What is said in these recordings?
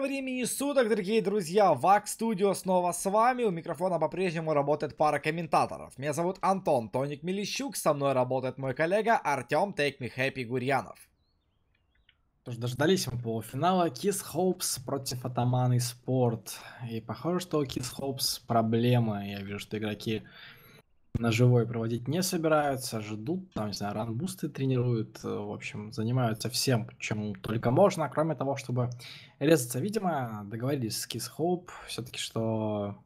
времени суток, дорогие друзья! Вак Студио снова с вами. У микрофона по-прежнему работает пара комментаторов. Меня зовут Антон Тоник Мелищук, со мной работает мой коллега Артем Take Me Happy Гурьянов. Дождались мы полуфинала Kiss Hopes против Атаманы Спорт. И похоже, что у Kiss Hopes проблемы. Я вижу, что игроки на живой проводить не собираются, ждут, там, не знаю, ранбусты тренируют, э, в общем, занимаются всем, чем только можно, кроме того, чтобы резаться. Видимо, договорились с Kiss Hope все-таки, что...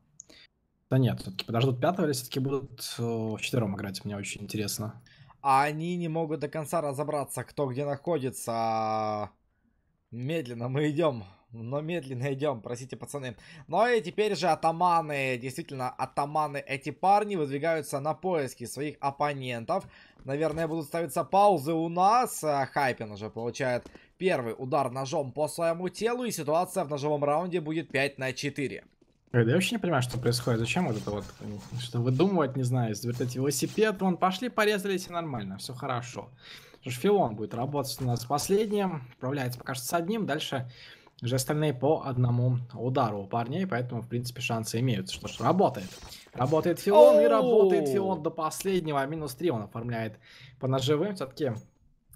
Да нет, все-таки подождут пятого или все-таки будут э, в четвером играть, мне очень интересно. А они не могут до конца разобраться, кто где находится. А, медленно мы идем но медленно идем, простите, пацаны. Ну и теперь же атаманы, действительно, атаманы, эти парни выдвигаются на поиски своих оппонентов. Наверное, будут ставиться паузы у нас. А, Хайпин уже получает первый удар ножом по своему телу, и ситуация в ножевом раунде будет 5 на 4. Э, я вообще не понимаю, что происходит. Зачем вот это вот, э, что выдумывать, не знаю, изобретать велосипед. Вон, пошли, порезались, и нормально, все хорошо. Потому Филон будет работать у нас последним. Управляется пока что с одним, дальше же остальные по одному удару у парней, поэтому, в принципе, шансы имеются. Что что работает. Работает Филон, и работает Филон до последнего. А минус 3 он оформляет по ножевым. Все-таки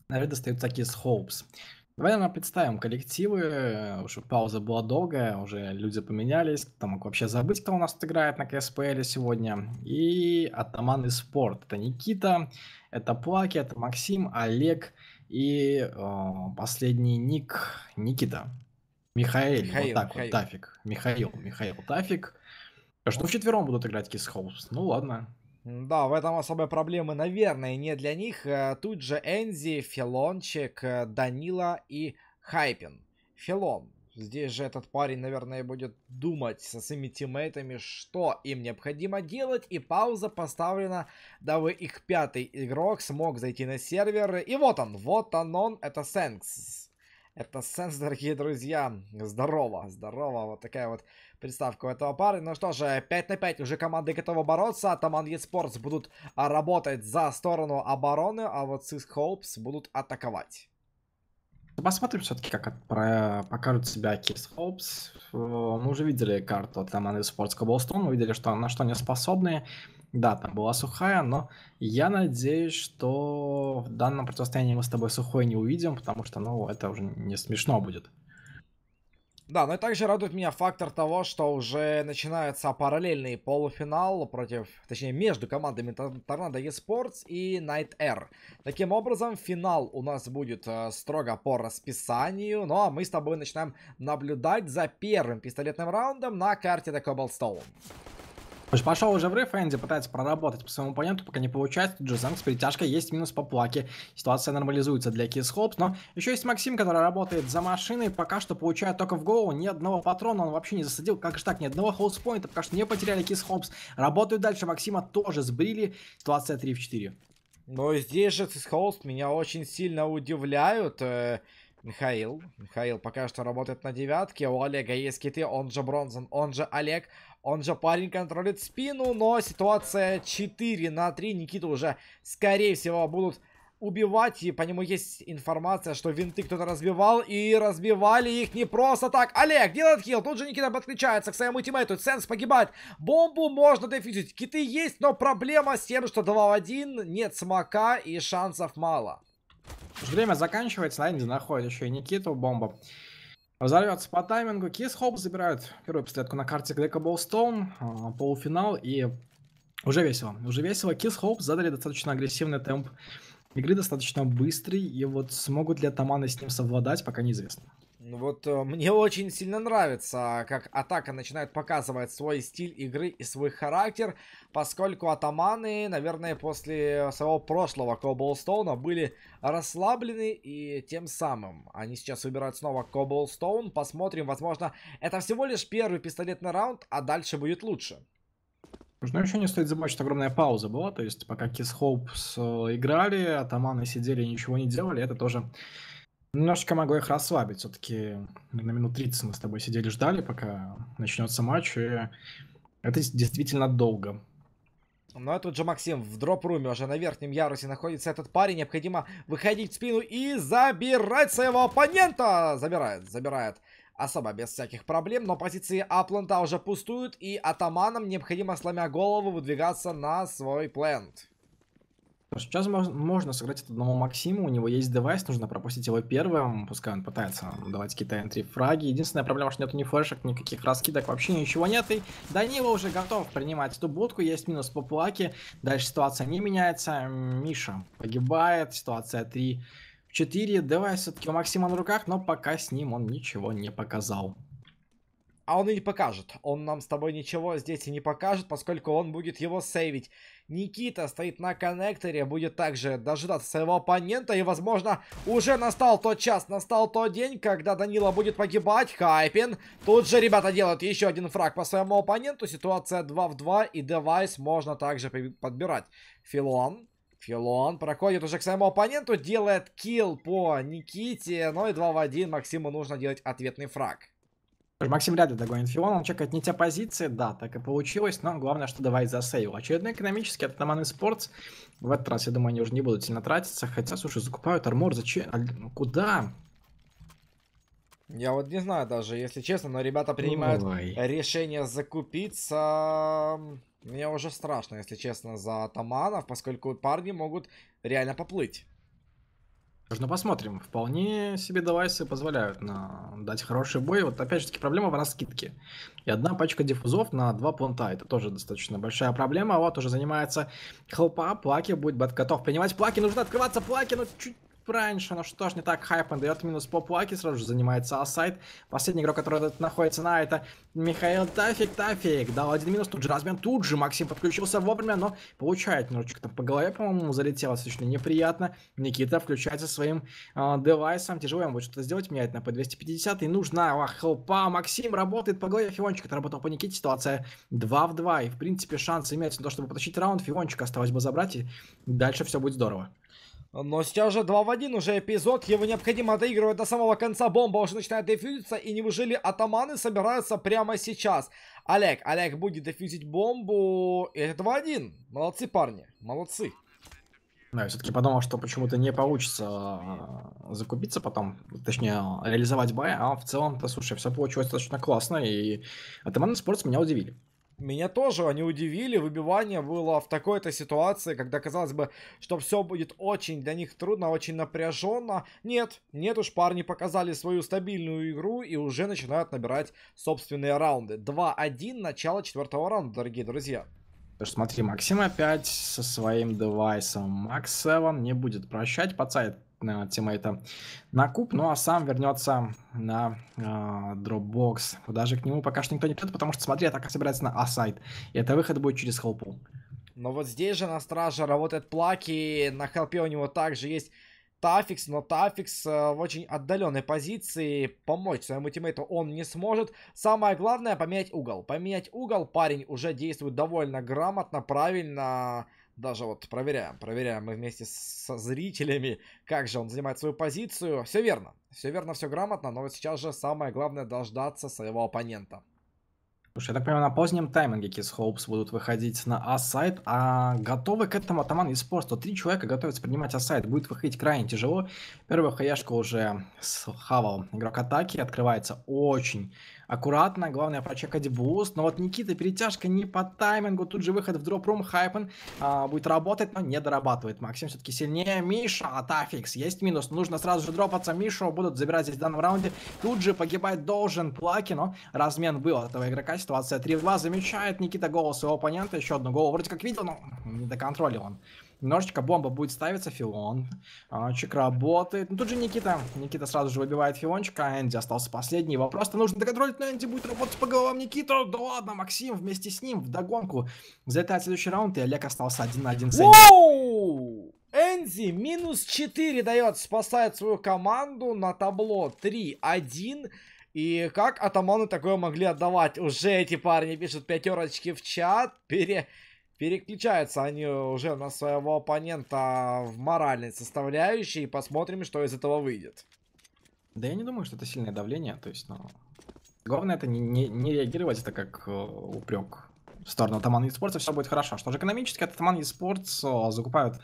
ножи достают такие с Хоупс. Давай, наверное, представим коллективы. Уже пауза была долгая, уже люди поменялись. Кто мог вообще забыть, кто у нас играет на КСПЛ сегодня. И Атаман и Спорт. Это Никита, это Плаки, это Максим, Олег и э, последний ник Никита. Михаил, Михаил вот так Михаил. вот, Тафик. Михаил, Михаил, Тафик. А что в четвером будут играть Кис Холмс? Ну ладно. Да, в этом особой проблемы, наверное, не для них. Э, тут же Энзи, Филончик, э, Данила и Хайпин. Филон. Здесь же этот парень, наверное, будет думать со своими тиммейтами, что им необходимо делать. И пауза поставлена, дабы их пятый игрок смог зайти на сервер. И вот он, вот он он, это Сэнкс. Это сенс, дорогие друзья. Здорово, здорово. Вот такая вот приставка у этого пары. Ну что же, 5 на 5 уже команды готовы бороться. Атаман Еспортс будут а, работать за сторону обороны, а вот Сиск Хоупс будут атаковать. Посмотрим все-таки, как про покажут себя Кис Хоупс. Э, мы уже видели карту Атаман Еспортс Коблстоун. Мы видели, что на что они способны. Да, там была сухая, но я надеюсь, что в данном противостоянии мы с тобой сухой не увидим, потому что, ну, это уже не смешно будет. Да, но ну и также радует меня фактор того, что уже начинается параллельный полуфинал против, точнее, между командами Торнадо eSports и Night Air. Таким образом, финал у нас будет э, строго по расписанию, ну а мы с тобой начинаем наблюдать за первым пистолетным раундом на карте The Cobblestone. Уж пошел уже в риф, Энди пытается проработать по своему оппоненту, пока не получается. Тут же с перетяжкой есть минус по плаке. Ситуация нормализуется для Кис Хопс, но еще есть Максим, который работает за машиной. Пока что получает только в голову ни одного патрона, он вообще не засадил. Как же так, ни одного холдспоинта, пока что не потеряли Кис Хопс. Работают дальше, Максима тоже сбрили. Ситуация 3 в 4. Но здесь же Кис Хопс меня очень сильно удивляют. Э, Михаил. Михаил пока что работает на девятке. У Олега есть киты, он же Бронзон, он же Олег. Он же парень контролит спину, но ситуация 4 на 3. Никита уже, скорее всего, будут убивать. И по нему есть информация, что винты кто-то разбивал. И разбивали их не просто так. Олег делает хил. Тут же Никита подключается к своему тиммейту. Сенс погибает. Бомбу можно дефьюзить. Киты есть, но проблема с тем, что 2 в 1. Нет смока и шансов мало. Время заканчивается. На Энди находит еще и Никиту. Бомба. Разорвется по таймингу. Кис Хоп забирает первую пистолетку на карте Глека Болстоун. А, полуфинал и уже весело. Уже весело. Кис Хоп задали достаточно агрессивный темп игры, достаточно быстрый. И вот смогут ли атаманы с ним совладать, пока неизвестно. Ну вот э, мне очень сильно нравится, как атака начинает показывать свой стиль игры и свой характер, поскольку атаманы, наверное, после своего прошлого Cobblestone были расслаблены, и тем самым они сейчас выбирают снова Cobblestone. Посмотрим, возможно, это всего лишь первый пистолетный раунд, а дальше будет лучше. Ну, еще не стоит забывать, что огромная пауза была, то есть пока Кис Hope э, играли, атаманы сидели и ничего не делали, это тоже Немножечко могу их расслабить. Все-таки на минут 30 мы с тобой сидели, ждали, пока начнется матч. И это действительно долго. Но ну, а тут же Максим в дроп-руме уже на верхнем ярусе находится этот парень. Необходимо выходить в спину и забирать своего оппонента. Забирает, забирает. Особо без всяких проблем, но позиции Апланта уже пустуют. И атаманам необходимо, сломя голову, выдвигаться на свой плент сейчас можно сыграть от одного Максима, у него есть девайс, нужно пропустить его первым, пускай он пытается давать Китаю три фраги. Единственная проблема, что нету ни флешек, никаких раскидок, вообще ничего нет. И Данила уже готов принимать эту будку, есть минус по плаке, дальше ситуация не меняется, Миша погибает, ситуация 3 в 4, девайс все-таки у Максима на руках, но пока с ним он ничего не показал. А он и не покажет. Он нам с тобой ничего здесь и не покажет, поскольку он будет его сейвить. Никита стоит на коннекторе, будет также дожидаться своего оппонента. И, возможно, уже настал тот час, настал тот день, когда Данила будет погибать. Хайпин. Тут же ребята делают еще один фраг по своему оппоненту. Ситуация 2 в 2. И девайс можно также подбирать. Филон. Филон проходит уже к своему оппоненту, делает килл по Никите, но ну и 2 в 1 Максиму нужно делать ответный фраг. Максим рядом догонит Фион, он чекает не те позиции, да, так и получилось, но главное, что давай засейвил. Очередной экономический это Наманы Спортс. В этот раз, я думаю, они уже не будут сильно тратиться, хотя, слушай, закупают армор, зачем? А, ну, куда? Я вот не знаю даже, если честно, но ребята принимают Ой. решение закупиться. Мне уже страшно, если честно, за атаманов, поскольку парни могут реально поплыть. Ну посмотрим. Вполне себе девайсы позволяют на... дать хороший бой. Вот опять же таки проблема в раскидке. И одна пачка диффузов на два планта. Это тоже достаточно большая проблема. Вот уже занимается хелпа. Плаки будет готов принимать. Плаки нужно открываться. Плаки, но ну, чуть раньше, но что ж не так, хайпен дает минус поплаки сразу же занимается ассайд. Последний игрок, который находится на, это Михаил Тафик. Тафик дал один минус, тут же размен, тут же Максим подключился вовремя, но получает немножечко там по голове, по-моему, залетело, достаточно неприятно. Никита включается своим э, девайсом, тяжело ему что-то сделать, меняет на P250, и нужна ах, хелпа. Максим работает по голове Фиончик, отработал по Никите, ситуация 2 в 2, и в принципе шансы имеются на то, чтобы потащить раунд, Фиончик осталось бы забрать, и дальше все будет здорово. Но сейчас же 2 в 1 уже эпизод, его необходимо отыгрывать до самого конца, бомба уже начинает дефьюзиться, и неужели атаманы собираются прямо сейчас? Олег, Олег будет дефьюзить бомбу, и это 2-1, молодцы парни, молодцы. Ну, я все-таки подумал, что почему-то не получится а, закупиться потом, точнее, реализовать бай, а в целом-то, слушай, все получилось достаточно классно, и Атаманы Спортс меня удивили. Меня тоже они удивили. Выбивание было в такой-то ситуации, когда казалось бы, что все будет очень для них трудно, очень напряженно. Нет, нет уж, парни показали свою стабильную игру и уже начинают набирать собственные раунды. 2-1, начало четвертого раунда, дорогие друзья. Смотри, Максим опять со своим девайсом. Макс 7 не будет прощать, пацает тиммейта на куб, ну а сам вернется на э, Dropbox. Даже к нему пока что никто не придет, потому что, смотри, атака собирается на а И это выход будет через хелпу. Но вот здесь же на страже работает Плаки, на хелпе у него также есть Тафикс, но Тафикс э, в очень отдаленной позиции. Помочь своему тиммейту он не сможет. Самое главное поменять угол. Поменять угол парень уже действует довольно грамотно, правильно даже вот проверяем, проверяем мы вместе со зрителями, как же он занимает свою позицию. Все верно, все верно, все грамотно, но вот сейчас же самое главное дождаться своего оппонента. Слушай, я так понимаю, на позднем тайминге Кис Hopes будут выходить на а а готовы к этому Атаман и Спор, что три человека готовятся принимать а будет выходить крайне тяжело. Первую хаяшку уже схавал игрок атаки, открывается очень аккуратно, главное прочекать буст. Но вот Никита перетяжка не по таймингу, тут же выход в дроп хайпен а, будет работать, но не дорабатывает. Максим все-таки сильнее. Миша, атафикс, есть минус, нужно сразу же дропаться. Мишу будут забирать здесь в данном раунде. Тут же погибать должен Плаки, но размен был от этого игрока. Ситуация 3-2, замечает Никита голос своего оппонента, еще одну голову вроде как видел, но не доконтролил он. Немножечко бомба будет ставиться, Филон. А, работает. Ну, тут же Никита. Никита сразу же выбивает Филончика, а Энди остался последний. вопрос просто нужно доконтролить, но Энди будет работать по головам Никита. Да ладно, Максим вместе с ним в догонку. Залетает следующий раунд, и Олег остался один на один с Энди. Энзи минус 4 дает, спасает свою команду на табло 3-1. И как атаманы такое могли отдавать? Уже эти парни пишут пятерочки в чат. Пере... Переключаются они уже на своего оппонента в моральной составляющей. И посмотрим, что из этого выйдет. Да я не думаю, что это сильное давление. То есть, ну... Главное это не, не, не реагировать это как э, упрек в сторону Таман Esports, все будет хорошо. Что же экономически, это Таман Esports э, закупают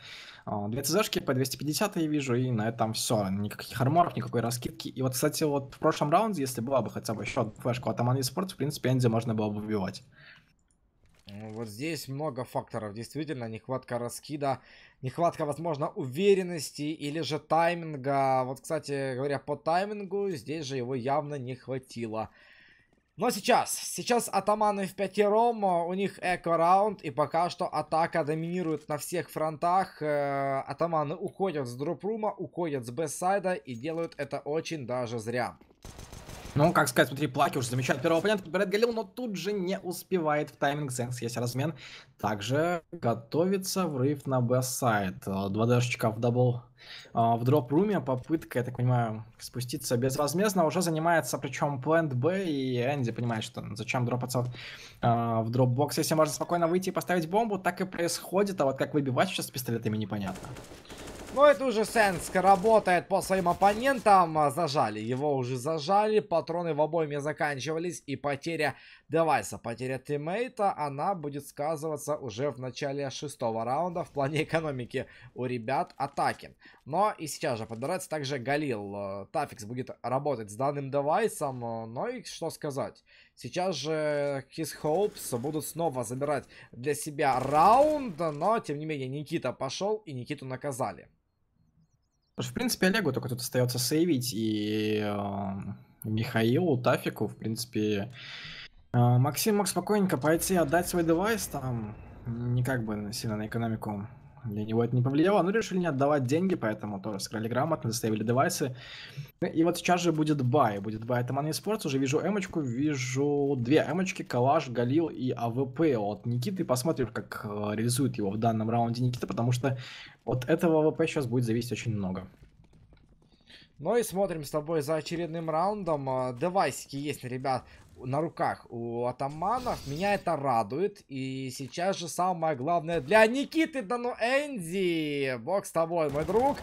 э, две ЦЗшки по 250, я вижу, и на этом все. Никаких арморов, никакой раскидки. И вот, кстати, вот в прошлом раунде, если была бы хотя бы еще флешку от Esports, в принципе, Энди можно было бы убивать. Вот здесь много факторов. Действительно, нехватка раскида, нехватка, возможно, уверенности или же тайминга. Вот, кстати говоря, по таймингу здесь же его явно не хватило. Но сейчас, сейчас атаманы в пятером, а у них эко-раунд, и пока что атака доминирует на всех фронтах. Э, атаманы уходят с дропрума, уходят с Бессайда и делают это очень даже зря. Ну, как сказать, смотри, Плаки уже замечает первого оппонента, подбирает Галил, но тут же не успевает в тайминг Зенкс, есть размен. Также готовится врыв на Б-сайт. Э, два дэшечка в дабл э, в дроп-руме. Попытка, я так понимаю, спуститься безвозмездно. Уже занимается, причем, плент Б, и Энди понимает, что зачем дропаться э, в дроп-бокс, если можно спокойно выйти и поставить бомбу. Так и происходит, а вот как выбивать сейчас с пистолетами непонятно. Но ну, это уже Сенск работает по своим оппонентам. Зажали, его уже зажали. Патроны в обойме заканчивались. И потеря девайса, потеря тиммейта, она будет сказываться уже в начале шестого раунда в плане экономики у ребят атаки. Но и сейчас же подбирается также Галил. Тафикс будет работать с данным девайсом. Но и что сказать. Сейчас же His Hopes будут снова забирать для себя раунд, но тем не менее Никита пошел и Никиту наказали. Потому что, в принципе, Олегу только тут остается сейвить, и э, Михаилу, Тафику, в принципе, э, Максим мог спокойненько пойти отдать свой девайс там, не как бы сильно на экономику для него это не повлияло, но решили не отдавать деньги, поэтому тоже сыграли грамотно, заставили девайсы. И вот сейчас же будет бай, будет бай это Money Sports, уже вижу эмочку, вижу две эмочки, Калаш, Галил и АВП от Никиты, посмотрим, как э, реализует его в данном раунде Никита, потому что от этого АВП сейчас будет зависеть очень много. Ну и смотрим с тобой за очередным раундом. Э, девайсики есть, ребят, на руках у атаманов. Меня это радует. И сейчас же самое главное для Никиты Дануэнзи. Бог с тобой, мой друг.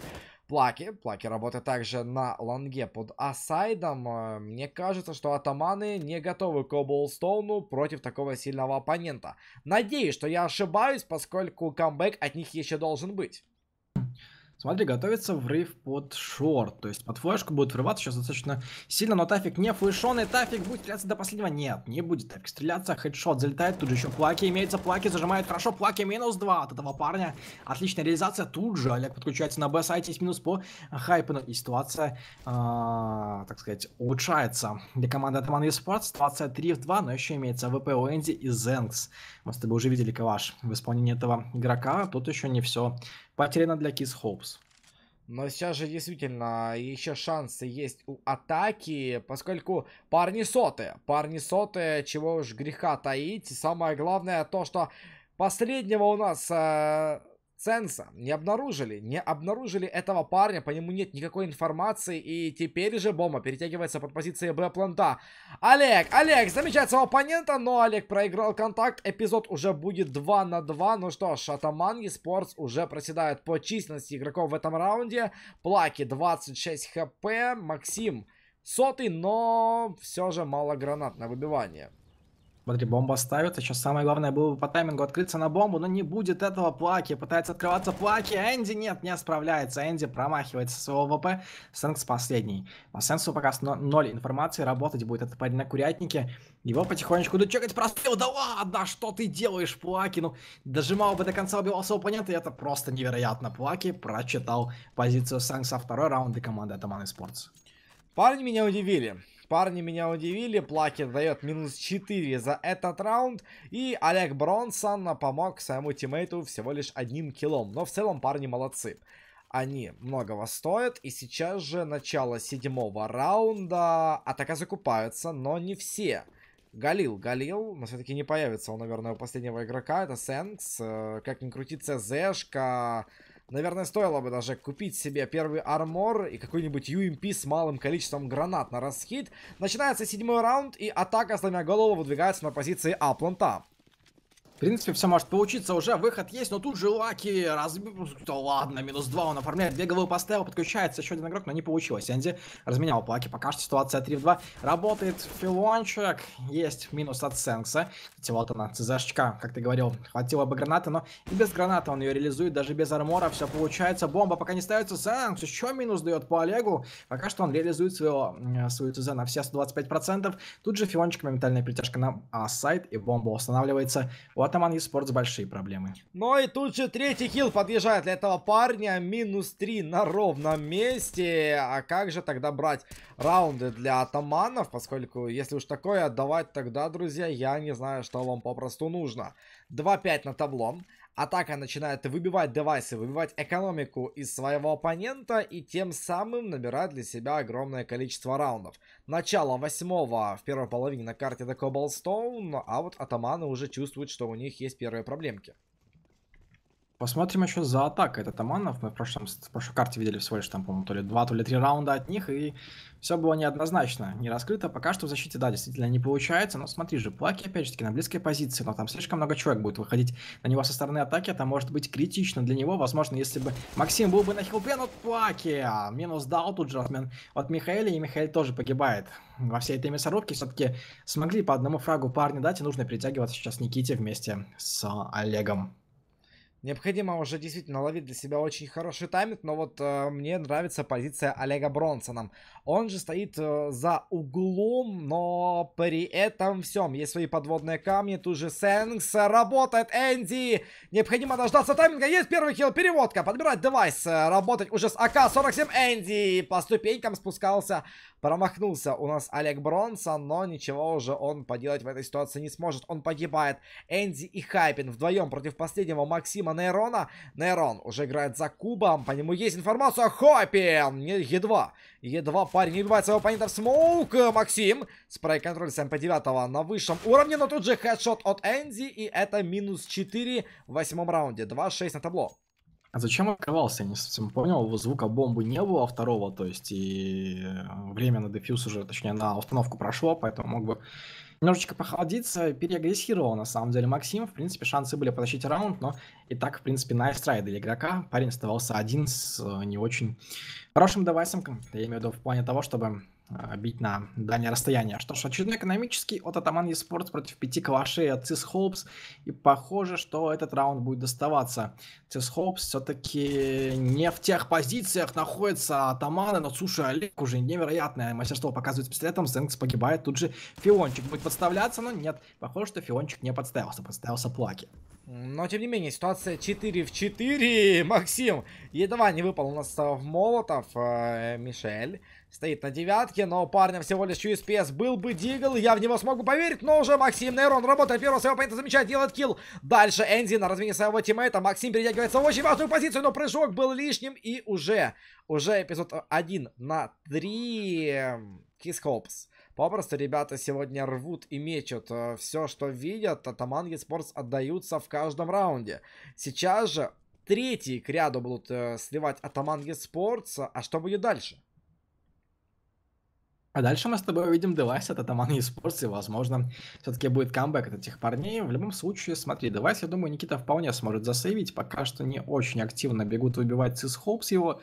Плаки. Плаки работает также на ланге под асайдом. Э, мне кажется, что атаманы не готовы к Облстоуну против такого сильного оппонента. Надеюсь, что я ошибаюсь, поскольку камбэк от них еще должен быть. Смотри, готовится врыв под шорт. То есть под флешку будет врываться сейчас достаточно сильно, но Тафик не флешонный. Тафик будет стреляться до последнего. Нет, не будет Тафик стреляться. Хедшот залетает. Тут же еще плаки имеется. Плаки зажимает хорошо. Плаки минус 2 от этого парня. Отличная реализация. Тут же Олег подключается на Б-сайте. Есть минус по хайпену. И ситуация, э, так сказать, улучшается. Для команды Атаман Esports ситуация 3 в 2, но еще имеется ВП у Энди и Зенкс. Мы с тобой уже видели Каваш в исполнении этого игрока. Тут еще не все Потеряно для Кис Хоупс. Но сейчас же действительно еще шансы есть у атаки, поскольку парни сотые. Парни сотые, чего уж греха таить. Самое главное то, что последнего у нас э, Ценса не обнаружили, не обнаружили этого парня, по нему нет никакой информации, и теперь же Бомба перетягивается под позиции Б планта. Олег, Олег замечает своего оппонента, но Олег проиграл контакт, эпизод уже будет 2 на 2, ну что ж, Атаман Esports уже проседает по численности игроков в этом раунде, Плаки 26 хп, Максим сотый, но все же мало гранат на выбивание. Смотри, бомба ставится. Сейчас самое главное было бы по таймингу открыться на бомбу, но не будет этого Плаки. Пытается открываться Плаки. А Энди нет, не справляется. Энди промахивается своего ВП. Сэнкс последний. По Сэнксу пока ноль информации. Работать будет этот парень на курятнике. Его потихонечку идут чекать. Простил. Да ладно, что ты делаешь, Плаки? Ну, дожимал бы до конца, убивал своего оппонента. И это просто невероятно. Плаки прочитал позицию Сэнкса. Второй раунд для команды Атаман Спортс. Парни меня удивили. Парни меня удивили. Плакет дает минус 4 за этот раунд. И Олег Бронсон помог своему тиммейту всего лишь одним киллом. Но в целом парни молодцы. Они многого стоят. И сейчас же начало седьмого раунда. Атака закупается, но не все. Галил, Галил, но все-таки не появится он, наверное, у последнего игрока. Это Сэнкс. Э, как ни крути, ЦЗшка... Наверное, стоило бы даже купить себе первый армор и какой-нибудь UMP с малым количеством гранат на расхит. Начинается седьмой раунд, и атака, сломя голову, выдвигается на позиции А-планта принципе, все может получиться. Уже выход есть, но тут же Лаки разбил... Ну, да ладно, минус 2 он оформляет. Две головы поставил, подключается еще один игрок, но не получилось. Энди разменял Лаки. Пока что ситуация 3 в 2. Работает Филончик. Есть минус от Сенкса. Кстати, вот она, ЦЗшечка, как ты говорил, хватило бы гранаты, но и без гранаты он ее реализует, даже без армора все получается. Бомба пока не ставится. Сенкс еще минус дает по Олегу. Пока что он реализует своего, э, свою ЦЗ на все 125%. Тут же Филончик моментальная притяжка на А-сайт, и бомба устанавливается. Вот Атаман Esports большие проблемы. Ну и тут же третий хил подъезжает для этого парня. Минус 3 на ровном месте. А как же тогда брать раунды для атаманов? Поскольку если уж такое отдавать, тогда, друзья, я не знаю, что вам попросту нужно. 2-5 на таблон атака начинает выбивать девайсы, выбивать экономику из своего оппонента и тем самым набирать для себя огромное количество раундов. Начало восьмого в первой половине на карте до Cobblestone, а вот атаманы уже чувствуют, что у них есть первые проблемки. Посмотрим еще за атакой. Это Таманов. Мы в, прошлом, в прошлой карте видели всего лишь там, по-моему, то ли два, то ли три раунда от них, и все было неоднозначно, не раскрыто. Пока что в защите, да, действительно не получается, но смотри же, Плаки, опять же таки, на близкой позиции, но там слишком много человек будет выходить на него со стороны атаки, это может быть критично для него. Возможно, если бы Максим был бы на хилпе, но ну, Плаки а минус дал тут же отмен. от Михаэля, и Михаэль тоже погибает. Во всей этой мясорубке все-таки смогли по одному фрагу парни дать, и нужно притягиваться сейчас Никите вместе с Олегом. Необходимо уже действительно ловить для себя очень хороший тайминг, но вот э, мне нравится позиция Олега Бронсона. Он же стоит э, за углом, но при этом всем есть свои подводные камни. Тут же Сэнкс э, работает, Энди! Необходимо дождаться тайминга, есть первый хилл, переводка, подбирать девайс, э, работать уже с АК-47, Энди по ступенькам спускался Промахнулся у нас Олег Бронсон, но ничего уже он поделать в этой ситуации не сможет. Он погибает. Энди и Хайпин вдвоем против последнего Максима Нейрона. Нейрон уже играет за кубом. По нему есть информация. Хайпин! Едва. Едва парень не убивает своего оппонента в смоук. Максим. Спрей-контроль с МП-9 на высшем уровне, но тут же хедшот от Энди. И это минус 4 в восьмом раунде. 2-6 на табло. А зачем открывался? Я не совсем понял. Звука бомбы не было второго, то есть и э, время на дефьюз уже, точнее, на установку прошло, поэтому мог бы немножечко похолодиться. Переагрессировал, на самом деле, Максим. В принципе, шансы были потащить раунд, но и так, в принципе, на эстрайде игрока. Парень оставался один с э, не очень хорошим девайсом. Я имею в виду в плане того, чтобы а, бить на дальнее расстояние. Что ж, очередной экономический от Атаман Еспорт против пяти калашей от Цис Хоупс. И похоже, что этот раунд будет доставаться. Цис Хоупс все-таки не в тех позициях находится Атаманы, но слушай, Олег уже невероятное мастерство показывает с пистолетом. Зенкс погибает, тут же Фиончик будет подставляться, но нет, похоже, что Фиончик не подставился, подставился Плаки. Но, тем не менее, ситуация 4 в 4. Максим едва не выпал у нас э, в молотов, э, Мишель. Стоит на девятке, но парня всего лишь USPS был бы дигл, я в него смогу поверить, но уже Максим Нейрон работает первого своего оппонента, замечает, делает килл. Дальше Энди на размене своего тиммейта, Максим перетягивается в очень важную позицию, но прыжок был лишним и уже, уже эпизод 1 на 3 Кископс. Эм, Попросту ребята сегодня рвут и мечут э, все, что видят. Атаман Еспортс отдаются в каждом раунде. Сейчас же третий к ряду будут э, сливать Атаман Еспортс. А что будет дальше? А дальше мы с тобой увидим Девайс от Атамана Esports, и, возможно, все-таки будет камбэк от этих парней. В любом случае, смотри, Девайс, я думаю, Никита вполне сможет засейвить. Пока что не очень активно бегут выбивать Сис Хоупс его.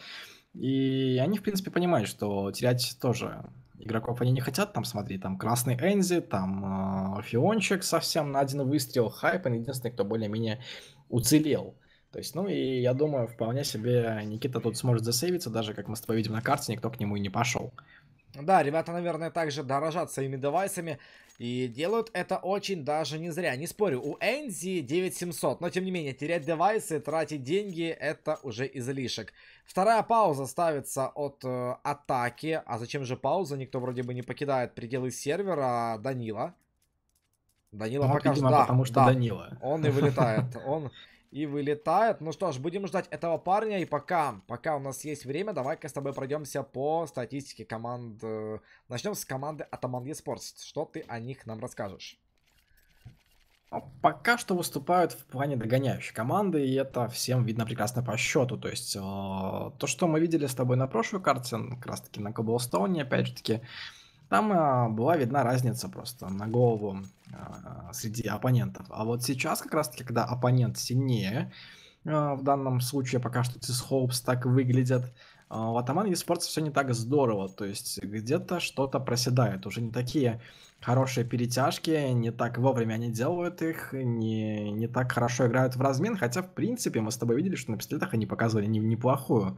И они, в принципе, понимают, что терять тоже игроков они не хотят. Там, смотри, там Красный Энзи, там э, Фиончик совсем на один выстрел. Хайпен единственный, кто более-менее уцелел. То есть, ну и я думаю, вполне себе Никита тут сможет засейвиться, даже как мы с тобой видим на карте, никто к нему и не пошел. Да, ребята, наверное, также дорожат своими девайсами и делают это очень даже не зря. Не спорю, у Энзи 9700, но тем не менее, терять девайсы, тратить деньги, это уже излишек. Вторая пауза ставится от э, атаки. А зачем же пауза? Никто вроде бы не покидает пределы сервера. Данила. Данила ну, пока видимо, да, потому что да. Данила. Он и вылетает. Он и вылетает. Ну что ж, будем ждать этого парня. И пока, пока у нас есть время, давай-ка с тобой пройдемся по статистике команд. Э, начнем с команды Атаман Esports. Что ты о них нам расскажешь? А пока что выступают в плане догоняющей команды, и это всем видно прекрасно по счету. То есть э, то, что мы видели с тобой на прошлой карте, как раз таки на Коблстоуне, опять же таки, э, там а, была видна разница просто на голову а, среди оппонентов. А вот сейчас как раз-таки, когда оппонент сильнее, а, в данном случае пока что Цисхоупс так выглядят, а, у Атамана Esports все не так здорово. То есть где-то что-то проседает. Уже не такие хорошие перетяжки, не так вовремя они делают их, не, не так хорошо играют в размен. Хотя, в принципе, мы с тобой видели, что на пистолетах они показывали не неплохую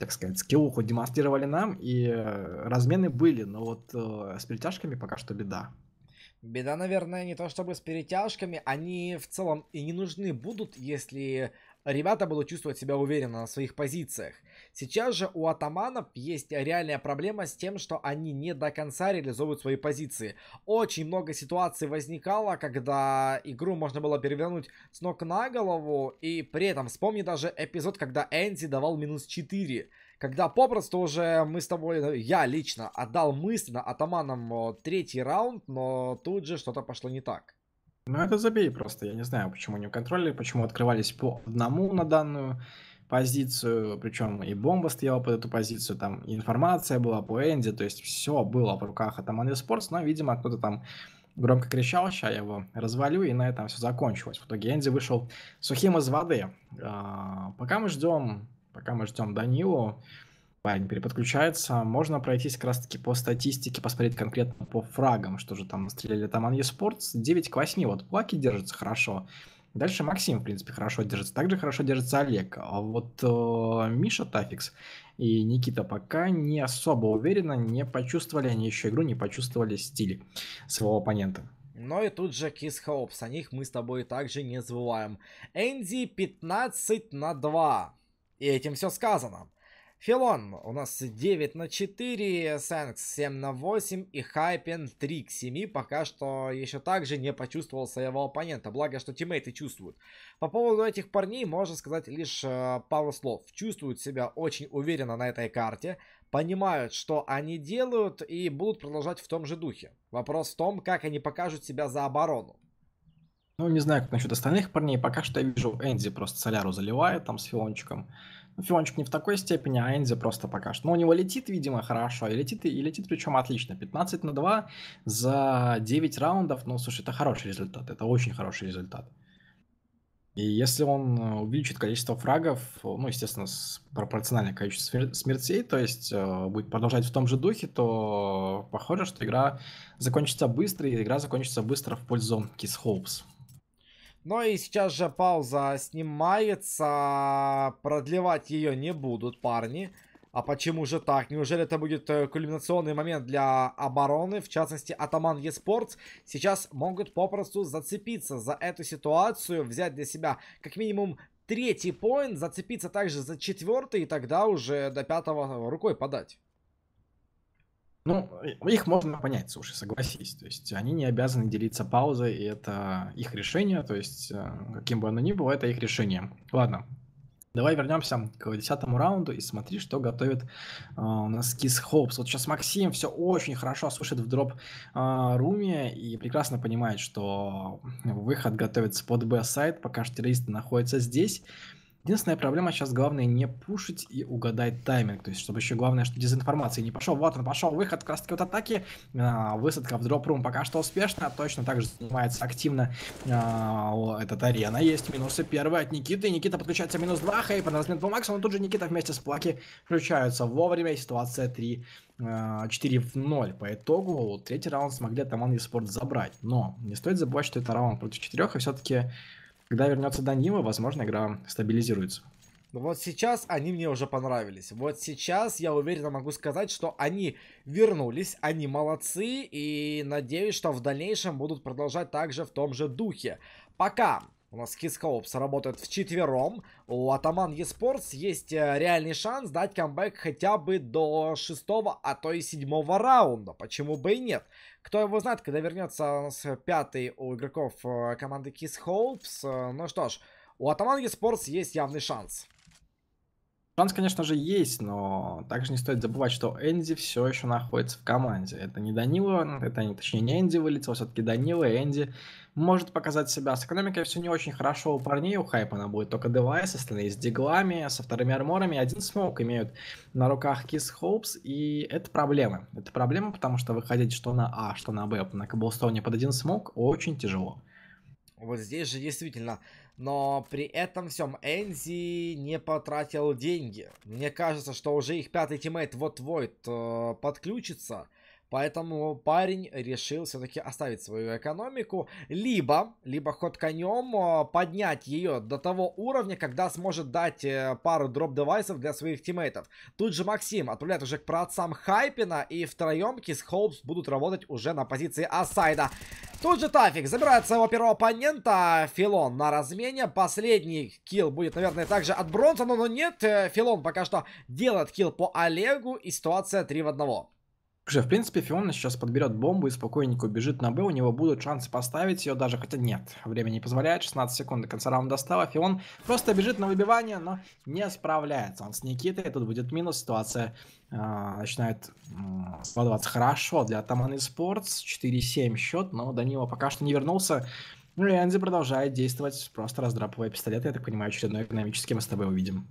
так сказать, скиллуху демонстрировали нам, и э, размены были, но вот э, с перетяжками пока что беда. Беда, наверное, не то чтобы с перетяжками, они в целом и не нужны будут, если ребята будут чувствовать себя уверенно на своих позициях. Сейчас же у атаманов есть реальная проблема с тем, что они не до конца реализовывают свои позиции. Очень много ситуаций возникало, когда игру можно было перевернуть с ног на голову, и при этом вспомни даже эпизод, когда Энди давал минус 4 когда попросту уже мы с тобой, э, я лично отдал мысленно атаманам э, третий раунд, но тут же что-то пошло не так. Ну, это забей просто. Я не знаю, почему не контролили, почему открывались по одному на данную позицию, причем и бомба стояла под эту позицию, там информация была по Энди, то есть все было в руках Атаман Спортс, но, видимо, кто-то там громко кричал, сейчас я его развалю, и на этом все закончилось. В итоге Энди вышел сухим из воды. А, пока мы ждем, пока мы ждем Данилу, не переподключается, можно пройтись как раз-таки по статистике, посмотреть конкретно по фрагам, что же там стреляли. Там Анье Спортс 9 к 8, вот Плаки держится хорошо. Дальше Максим, в принципе, хорошо держится. Также хорошо держится Олег. А вот э, Миша Тафикс и Никита пока не особо уверенно, не почувствовали они еще игру, не почувствовали стиль своего оппонента. Но ну и тут же Кис Хоупс, о них мы с тобой также не забываем. Энди 15 на 2. И этим все сказано. Филон у нас 9 на 4, Сэнкс 7 на 8 и Хайпен 3 к 7. Пока что еще также не почувствовал своего оппонента, благо что тиммейты чувствуют. По поводу этих парней можно сказать лишь э, пару слов. Чувствуют себя очень уверенно на этой карте, понимают, что они делают и будут продолжать в том же духе. Вопрос в том, как они покажут себя за оборону. Ну, не знаю, как насчет остальных парней. Пока что я вижу, Энди просто соляру заливает там с Филончиком. Ну, Фиончик не в такой степени, а Энди просто пока что. Но ну, у него летит, видимо, хорошо. И летит, и летит причем отлично. 15 на 2 за 9 раундов. Ну, слушай, это хороший результат. Это очень хороший результат. И если он э, увеличит количество фрагов, ну, естественно, с пропорциональное количество смертей, то есть э, будет продолжать в том же духе, то похоже, что игра закончится быстро, и игра закончится быстро в пользу Kiss Hopes. Ну и сейчас же пауза снимается. Продлевать ее не будут, парни. А почему же так? Неужели это будет э, кульминационный момент для обороны? В частности, Атаман Еспортс сейчас могут попросту зацепиться за эту ситуацию, взять для себя как минимум третий поинт, зацепиться также за четвертый и тогда уже до пятого рукой подать. Ну, ну, их можно понять, слушай, согласись. То есть они не обязаны делиться паузой, и это их решение. То есть, э, каким бы оно ни было, это их решение. Ладно, Давай вернемся к десятому раунду и смотри, что готовит э, у нас Кис Хопс. Вот сейчас Максим все очень хорошо слушает в дроп э, а, руме и прекрасно понимает, что выход готовится под Б-сайт, пока что террористы находятся здесь. Единственная проблема сейчас главное не пушить и угадать тайминг. То есть, чтобы еще главное, что дезинформации не пошел. Вот он пошел, выход как раз таки от атаки. А, высадка в дроп-рум пока что успешно. Точно так же занимается активно а, этот арена. Есть минусы первые от Никиты. Никита подключается минус 2. Хейпен размет по максу. Но тут же Никита вместе с Плаки включаются вовремя. ситуация 3 4 а, в 0 по итогу. Третий раунд смогли Атаман Еспорт забрать. Но не стоит забывать, что это раунд против четырех, и все-таки когда вернется Данила, возможно, игра стабилизируется. Ну вот сейчас они мне уже понравились. Вот сейчас я уверенно могу сказать, что они вернулись, они молодцы, и надеюсь, что в дальнейшем будут продолжать также в том же духе. Пока у нас Хискоупс работает вчетвером. У Атаман Еспортс есть э, реальный шанс дать камбэк хотя бы до шестого, а то и седьмого раунда. Почему бы и нет? Кто его знает, когда вернется с пятый у игроков э, команды Kiss э, Ну что ж, у Атаман Еспортс есть явный шанс. Шанс, конечно же, есть, но также не стоит забывать, что Энди все еще находится в команде. Это не Данила, это не точнее не Энди вылетел, все-таки Данила и Энди может показать себя. С экономикой все не очень хорошо у парней, у Хайпа она будет только девайс, остальные с диглами, со вторыми арморами. Один смок имеют на руках Кис Hopes, и это проблема. Это проблема, потому что выходить что на А, что на Б, на Каблстоуне под один смок очень тяжело. Вот здесь же действительно но при этом всем Энзи не потратил деньги. Мне кажется, что уже их пятый тиммейт вот-вот э, подключится. Поэтому парень решил все-таки оставить свою экономику, либо, либо ход конем а, поднять ее до того уровня, когда сможет дать э, пару дроп-девайсов для своих тиммейтов. Тут же Максим отправляет уже к праотцам Хайпина, и втроем Кис Хоупс будут работать уже на позиции Асайда. Тут же Тафик забирает своего первого оппонента, Филон на размене, последний килл будет, наверное, также от Бронсона, но нет, э, Филон пока что делает килл по Олегу, и ситуация 3 в 1. Слушай, а в принципе, Фиона сейчас подберет бомбу и спокойненько убежит на Б. У него будут шансы поставить ее даже, хотя нет. Время не позволяет. 16 секунд до конца раунда стало. Фион просто бежит на выбивание, но не справляется. Он с Никитой. Тут будет минус. Ситуация э, начинает э, складываться хорошо для Таманы Спортс. 4-7 счет, но Данила пока что не вернулся. Ну и Энзи продолжает действовать, просто раздрапывая пистолеты. Я так понимаю, очередной экономический мы с тобой увидим.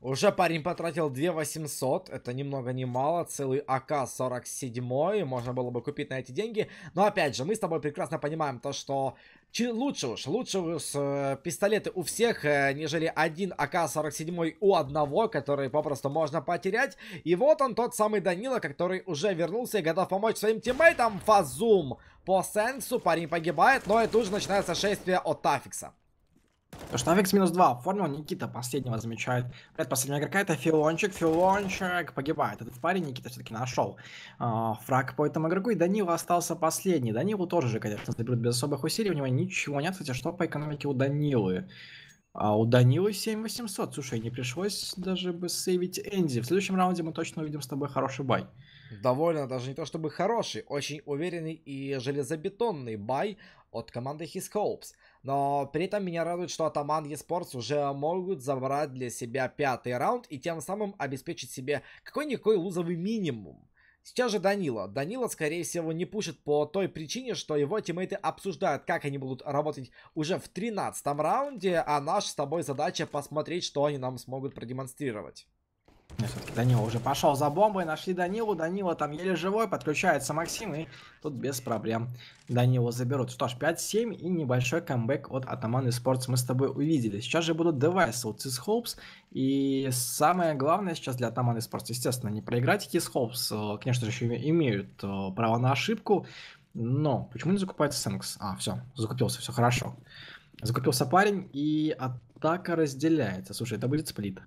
Уже парень потратил 2 800, это ни много ни мало, целый АК-47, можно было бы купить на эти деньги. Но опять же, мы с тобой прекрасно понимаем то, что лучше уж, лучше уж э, пистолеты у всех, э, нежели один АК-47 у одного, который попросту можно потерять. И вот он, тот самый Данила, который уже вернулся и готов помочь своим тиммейтам. Фазум по сенсу, парень погибает, но и тут же начинается шествие от Тафикса. То, что на минус 2 формула Никита последнего замечает. Блядь, последнего игрока это Филончик, Филончик погибает. Этот парень Никита все-таки нашел э, а, фраг по этому игроку. И Данила остался последний. Данилу тоже же, конечно, заберут без особых усилий. У него ничего нет. Кстати, что по экономике у Данилы? А у Данилы 7800. Слушай, не пришлось даже бы сейвить Энди. В следующем раунде мы точно увидим с тобой хороший бай. Довольно даже не то чтобы хороший, очень уверенный и железобетонный бай от команды His Hopes. Но при этом меня радует, что Атаман Esports уже могут забрать для себя пятый раунд и тем самым обеспечить себе какой-никакой лузовый минимум. Сейчас же Данила. Данила, скорее всего, не пушит по той причине, что его тиммейты обсуждают, как они будут работать уже в 13 раунде, а наша с тобой задача посмотреть, что они нам смогут продемонстрировать все Данила уже пошел за бомбой, нашли Данилу, Данила там еле живой, подключается Максим, и тут без проблем Данилу заберут. Что ж, 5-7 и небольшой камбэк от Атаманы Спортс мы с тобой увидели. Сейчас же будут девайсы у Цис Холпс, и самое главное сейчас для Атаманы Спортс, естественно, не проиграть Кис Холпс, э, конечно же, еще имеют э, право на ошибку, но почему не закупается Сэнкс? А, все, закупился, все хорошо. Закупился парень, и атака разделяется. Слушай, это будет сплит.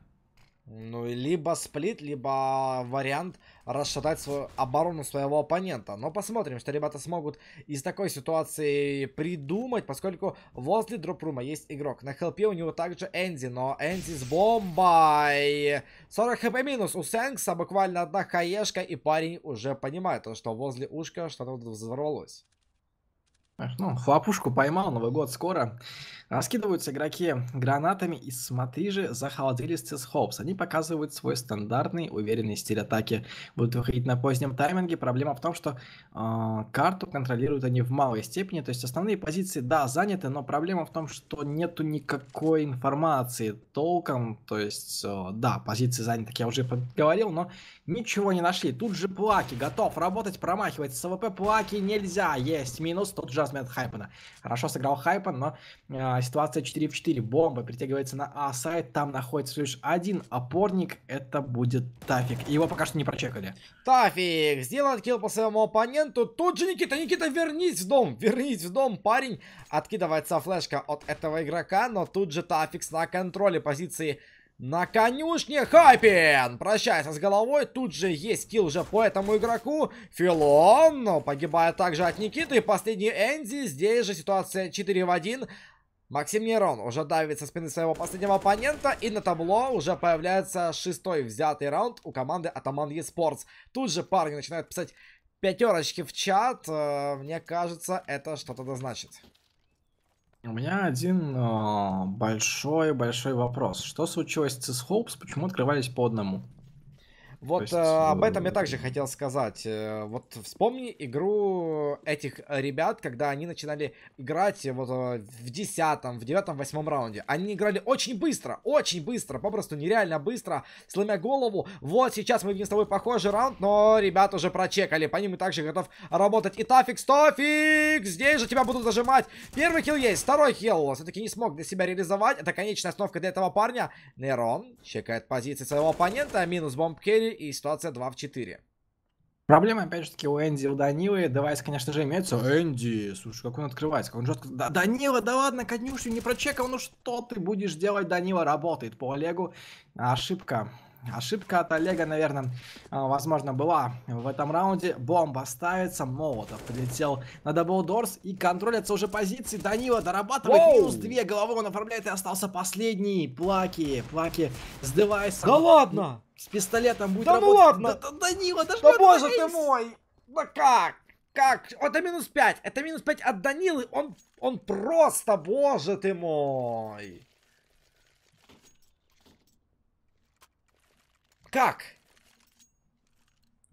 Ну, либо сплит, либо вариант расшатать свою оборону своего оппонента. Но посмотрим, что ребята смогут из такой ситуации придумать, поскольку возле дропрума есть игрок. На хелпе у него также Энди, но Энди с бомбой. 40 хп минус у Сэнкса, буквально одна хаешка, и парень уже понимает, что возле ушка что-то взорвалось. Ну, хлопушку поймал, Новый год скоро. Раскидываются игроки гранатами, и смотри же, захолодились Цисхолпс. Они показывают свой стандартный, уверенный стиль атаки. Будут выходить на позднем тайминге. Проблема в том, что э, карту контролируют они в малой степени. То есть основные позиции, да, заняты, но проблема в том, что нету никакой информации толком. То есть, э, да, позиции заняты, как я уже говорил, но ничего не нашли. Тут же Плаки готов работать, промахивать. С ВП Плаки нельзя. Есть минус, тот же удержался от Хайпана. Хорошо сыграл Хайпан, но э, ситуация 4 в 4. Бомба притягивается на А-сайт. Там находится лишь один опорник. Это будет Тафик. Его пока что не прочекали. Тафик сделал килл по своему оппоненту. Тут же Никита, Никита, вернись в дом. Вернись в дом, парень. Откидывается флешка от этого игрока, но тут же Тафикс на контроле позиции на конюшне Хаппин прощается с головой. Тут же есть килл уже по этому игроку. Филон но погибает также от Никиты. И последний Энди. Здесь же ситуация 4 в 1. Максим Нерон уже давит со спины своего последнего оппонента. И на табло уже появляется шестой взятый раунд у команды Атаман Esports. Тут же парни начинают писать пятерочки в чат. Э, мне кажется, это что-то значит. У меня один большой-большой а, вопрос. Что случилось с холпс? Почему открывались по одному? Вот есть, э, об этом я э, также хотел сказать. Э, вот вспомни игру этих ребят, когда они начинали играть вот в десятом, в девятом, восьмом раунде. Они играли очень быстро, очень быстро, попросту нереально быстро, сломя голову. Вот сейчас мы с тобой похожий раунд, но ребят уже прочекали. По ним и также готов работать и Тафикс, Тофикс! Здесь же тебя будут зажимать. Первый хил есть, второй хил. Все-таки не смог для себя реализовать. Это конечная остановка для этого парня. Нерон чекает позиции своего оппонента. Минус бомб керри и ситуация 2 в 4. Проблема, опять же таки, у Энди, у Данилы, девайс, конечно же, имеется. Энди, слушай, как он открывается, как он жестко... Да, Данила, да ладно, конюшню не прочекал, ну что ты будешь делать, Данила работает по Олегу. Ошибка, Ошибка от Олега, наверное, а, возможно, была в этом раунде. Бомба ставится, Молотов прилетел на даблдорс и контролятся уже позиции. Данила дорабатывает Воу! минус две головы, он оформляет и остался последний. Плаки, Плаки с девайсом. Да ладно! С пистолетом будет да ну работать. Ну ладно! Да, да, Данила, да, да боже ты мой! Да как? Как? Это минус 5, это минус 5 от Данилы, он, он просто, боже ты мой! Как?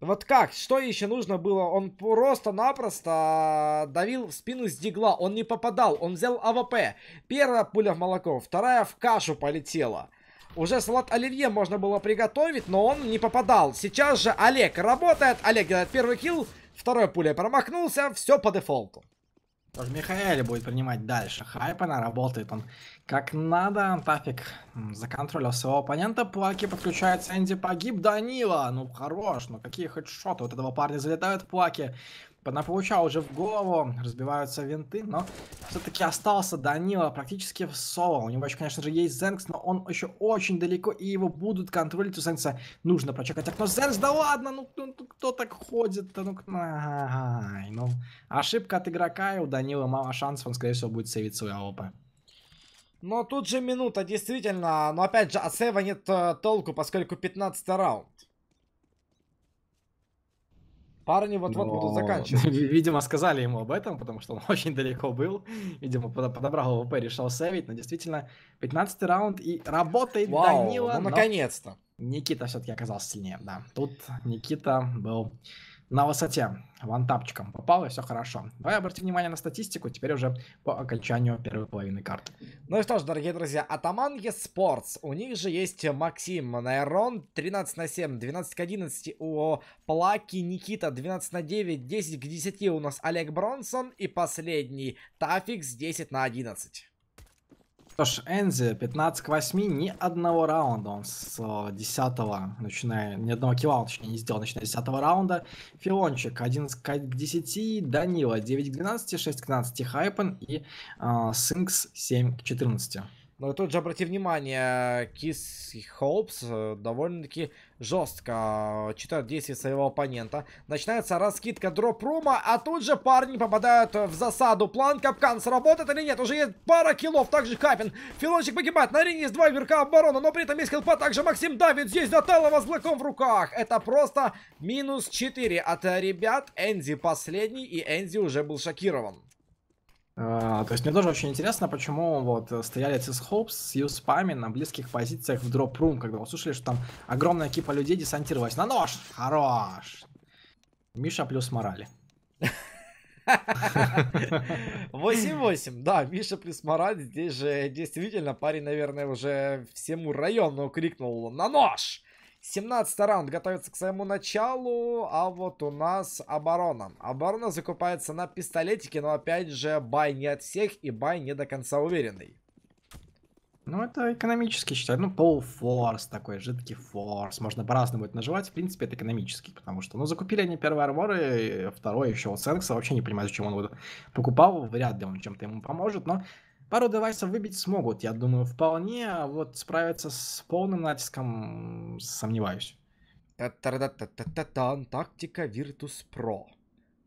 Вот как? Что еще нужно было? Он просто-напросто а, давил в спину с дигла. Он не попадал. Он взял АВП. Первая пуля в молоко, вторая в кашу полетела. Уже салат оливье можно было приготовить, но он не попадал. Сейчас же Олег работает. Олег делает первый килл. Второй пуля промахнулся. Все по дефолту. Тоже Михаэль будет принимать дальше Хайпена, работает он как надо, Антафик законтролил своего оппонента, Плаки подключается, Энди погиб, Данила, ну хорош, ну какие хедшоты от этого парня залетают, Плаки она типа, получала уже в голову, разбиваются винты, но все-таки остался Данила практически в соло. У него еще, конечно же, есть Зенкс, но он еще очень далеко, и его будут контролить. У Зенкса нужно прочекать окно. Зенкс, да ладно, ну, ну, ну кто так ходит? Да, ну, ай, ну, ошибка от игрока, и у Данила мало шансов, он, скорее всего, будет сейвить свою АОП. Но тут же минута, действительно, но опять же, от сейва нет э, толку, поскольку 15 раунд. Парни вот-вот Но... будут заканчивать. Видимо, сказали ему об этом, потому что он очень далеко был. Видимо, подобрал ВП, решил сейвить. Но действительно, 15 раунд и работает Вау, Данила. Ну, наконец-то. Никита все-таки оказался сильнее, да. Тут Никита был на высоте. Вантапчиком попал, и все хорошо. Давай обратим внимание на статистику, теперь уже по окончанию первой половины карт. Ну и что ж, дорогие друзья, Атаман Еспортс. У них же есть Максим Найрон 13 на 7, 12 к 11 у Плаки Никита, 12 на 9, 10 к 10 у нас Олег Бронсон и последний Тафикс 10 на 11. Что ж, Энзи 15 к 8, ни одного раунда он с 10 э, начиная, ни одного килла он точнее, не сделал, начиная с 10 раунда. Филончик 11 к 10, Данила 9 к 12, 6 к 12 Хайпен и э, Синкс 7 к 14. Но тут же обрати внимание, Кис Хоупс э, довольно-таки жестко э, читает действия своего оппонента. Начинается раскидка дроп-рума, а тут же парни попадают в засаду. План капкан сработает или нет? Уже есть пара киллов, также Капин. Филончик погибает, на ринге есть два верка обороны, но при этом есть хелпа, также Максим Давид здесь Дотелова с блоком в руках. Это просто минус 4 от э, ребят. Энди последний, и Энди уже был шокирован. А, то есть мне тоже очень интересно, почему вот э, стояли Сис Сисхопс с Юспами на близких позициях в дроп-рум, когда услышали, что там огромная кипа людей десантировалась. На нож! Хорош! Миша плюс морали. 8-8, да, Миша плюс мораль. Здесь же действительно парень, наверное, уже всему району крикнул «На нож!» 17 раунд готовится к своему началу, а вот у нас оборона. Оборона закупается на пистолетике, но опять же бай не от всех и бай не до конца уверенный. Ну, это экономически считаю. Ну, полфорс такой, жидкий форс. Можно по-разному это наживать. В принципе, это экономически, потому что, ну, закупили они первые арморы, второй еще у Сенкса. Вообще не понимаю, зачем он его покупал. Вряд ли он чем-то ему поможет, но Пару девайсов выбить смогут, я думаю, вполне, а вот справиться с полным натиском сомневаюсь. Тактика Virtus Pro.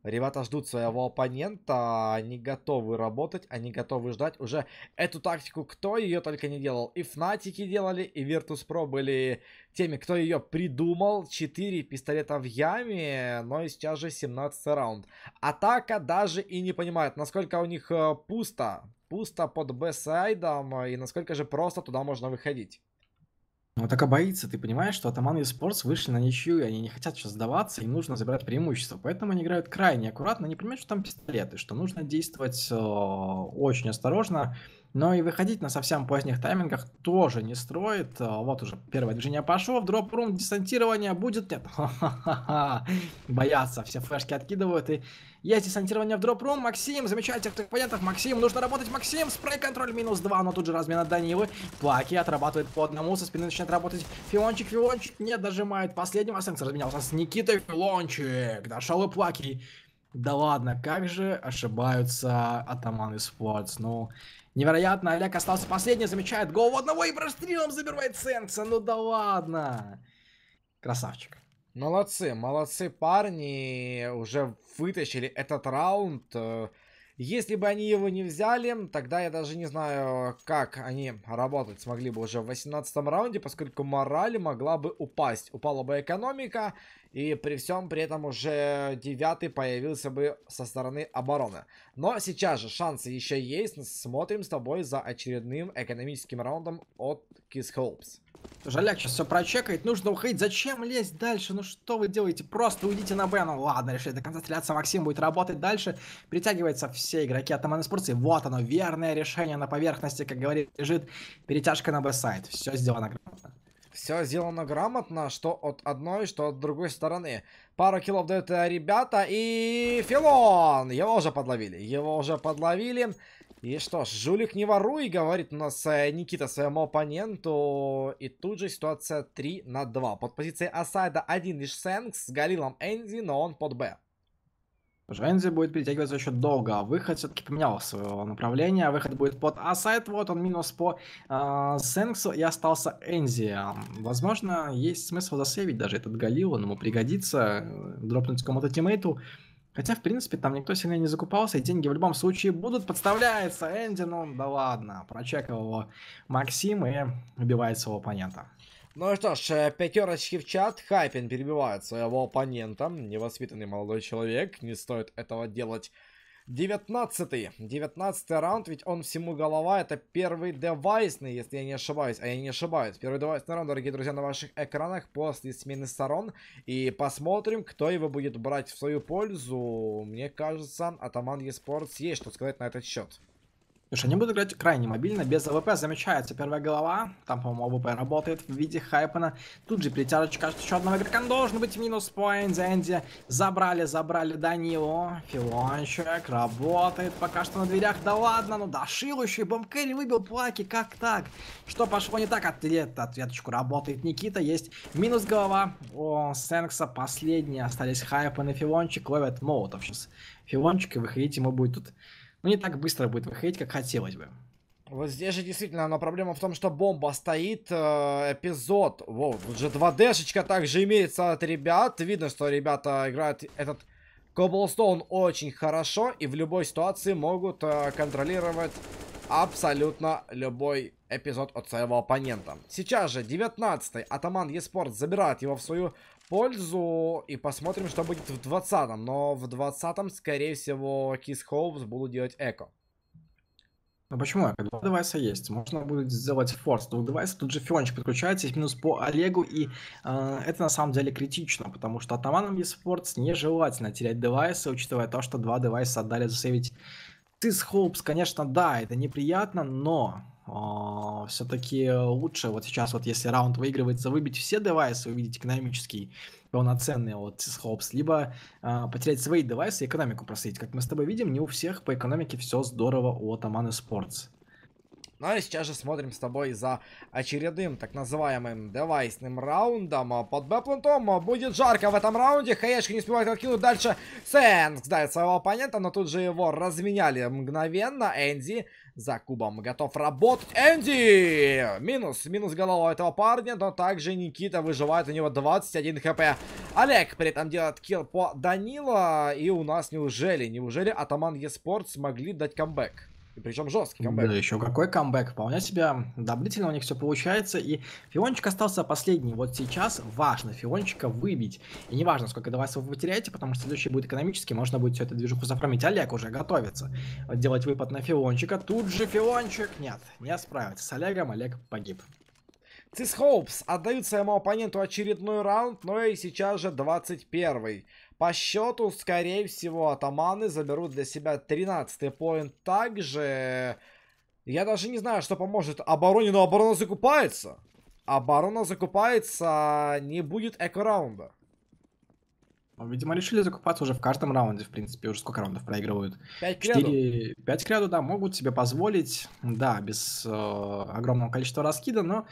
Ребята ждут своего оппонента, они готовы работать, они готовы ждать уже эту тактику, кто ее только не делал. И Фнатики делали, и Virtus.pro были теми, кто ее придумал. 4 пистолета в яме, но и сейчас же 17 раунд. Атака даже и не понимает, насколько у них э, пусто, пусто под Б-сайдом э, и насколько же просто туда можно выходить. Ну так и боится, ты понимаешь, что атаманы и Спортс вышли на ничью, и они не хотят сейчас сдаваться, им нужно забирать преимущество. Поэтому они играют крайне аккуратно, они понимают, что там пистолеты, что нужно действовать э, очень осторожно. Но и выходить на совсем поздних таймингах тоже не строит. А, вот уже первое движение пошло. В дроп-рум десантирование будет. Нет. Боятся. Все флешки откидывают. И есть десантирование в дроп-рум. Максим замечает тех оппонентов. Максим, нужно работать. Максим, спрей-контроль минус 2. Но тут же размена Данилы. Плаки отрабатывает по одному. Со спины начинает работать Филончик. Филончик не дожимает последнего. сенсора, разменялся с Никитой Филончик. Дошел и Плаки. Да ладно, как же ошибаются атаманы спортс. Ну, Невероятно, Олег остался последний, замечает гол одного и прострелом забивает Сенса. Ну да ладно. Красавчик. Молодцы, молодцы парни, уже вытащили этот раунд. Э, если бы они его не взяли, тогда я даже не знаю, как они работать смогли бы уже в 18 раунде, поскольку мораль могла бы упасть. Упала бы экономика, и при всем при этом уже девятый появился бы со стороны обороны. Но сейчас же шансы еще есть. Смотрим с тобой за очередным экономическим раундом от Kiss Hopes. Жаляк сейчас все прочекает, нужно уходить. Зачем лезть дальше? Ну что вы делаете? Просто уйдите на Б. Ну ладно, решили до конца стреляться. Максим будет работать дальше. Перетягиваются все игроки от Аманы Спорции. Вот оно, верное решение на поверхности, как говорит, лежит перетяжка на Б-сайт. Все сделано грамотно. Все сделано грамотно, что от одной, что от другой стороны. Пару киллов дают э, ребята, и Филон! Его уже подловили, его уже подловили. И что ж, жулик не воруй, говорит у нас э, Никита своему оппоненту. И тут же ситуация 3 на 2. Под позицией Асайда один лишь Сэнкс с Галилом Энзи, но он под Б. Энзи будет перетягиваться еще долго, а выход все-таки поменял свое направление, а выход будет под Асайд, вот он минус по э, Сэнксу и остался Энзи. А, возможно, есть смысл засейвить даже этот Галил, он ему пригодится, э, дропнуть кому-то тиммейту, Хотя, в принципе, там никто сильно не закупался, и деньги в любом случае будут. Подставляется Энди, ну да ладно. Прочекал его Максим и убивает своего оппонента. Ну что ж, э, пятерочки в чат. Хайпин перебивает своего оппонента. Невоспитанный молодой человек. Не стоит этого делать девятнадцатый девятнадцатый раунд, ведь он всему голова. Это первый девайсный, если я не ошибаюсь. А я не ошибаюсь. Первый девайсный раунд, дорогие друзья, на ваших экранах после смены сторон. И посмотрим, кто его будет брать в свою пользу. Мне кажется, Атаман Еспортс есть что сказать на этот счет. Слушай, они будут играть крайне мобильно, без АВП замечается первая голова, там, по-моему, АВП работает в виде хайпена, тут же перетяжечка еще одного игрока, должен быть минус поинт, Зенди, забрали, забрали Данилу, Филончик работает пока что на дверях, да ладно, ну дошил еще и бомбкэри выбил плаки, как так? Что пошло не так? Ответ, ответочку работает Никита, есть минус голова, у Сэнкса последние остались хайпен и Филончик, ловят молотов сейчас, Филончик, и выходить ему будет тут но не так быстро будет выходить, как хотелось бы. Вот здесь же действительно, но проблема в том, что бомба стоит, э, эпизод. Воу, тут же 2D-шечка также имеется от ребят. Видно, что ребята играют этот Cobblestone очень хорошо и в любой ситуации могут э, контролировать абсолютно любой эпизод от своего оппонента. Сейчас же 19-й Атаман Еспорт забирает его в свою пользу и посмотрим, что будет в 20-м. Но в 20-м, скорее всего, Кис Хоупс будут делать эко. Ну почему эко? Два девайса есть. Можно будет сделать форс двух девайсов. Тут же Фиончик подключается, есть минус по Олегу, и э, это на самом деле критично, потому что атаманам eSports нежелательно терять девайсы, учитывая то, что два девайса отдали засейвить ты с Hopes, конечно, да, это неприятно, но э, а, все-таки лучше вот сейчас вот если раунд выигрывается, выбить все девайсы, увидеть экономический полноценный вот с Hopes, либо э, потерять свои девайсы и экономику просить. Как мы с тобой видим, не у всех по экономике все здорово у Атаманы Sports. Ну а сейчас же смотрим с тобой за очередным так называемым девайсным раундом. Под бэплантом будет жарко в этом раунде. Хаешка не успевает откинуть дальше. Сэнкс дает своего оппонента, но тут же его разменяли мгновенно. Энди за кубом готов работать. Энди! Минус, минус голова этого парня, но также Никита выживает, у него 21 хп. Олег при этом делает килл по Данила, и у нас неужели, неужели Атаман Еспорт смогли дать камбэк? жесткий, причем жесткий камбэк. Да, еще какой камбэк. Вполне себе доблительно у них все получается. И Фиончик остался последний. Вот сейчас важно Фиончика выбить. И не важно, сколько девайсов вы потеряете, потому что следующий будет экономический. Можно будет все это движуху зафрамить. Олег уже готовится делать выпад на Фиончика. Тут же Фиончик. Нет, не справится с Олегом. Олег погиб. Цис Хоупс отдают своему оппоненту очередной раунд, но и сейчас же 21 По счету, скорее всего, атаманы заберут для себя 13 поинт. Также, я даже не знаю, что поможет обороне, но оборона закупается. Оборона закупается, не будет эко-раунда. Ну, видимо, решили закупаться уже в каждом раунде, в принципе, уже сколько раундов проигрывают? 5 к 4... 5 к ряду, да, могут себе позволить, да, без э, огромного количества раскида, но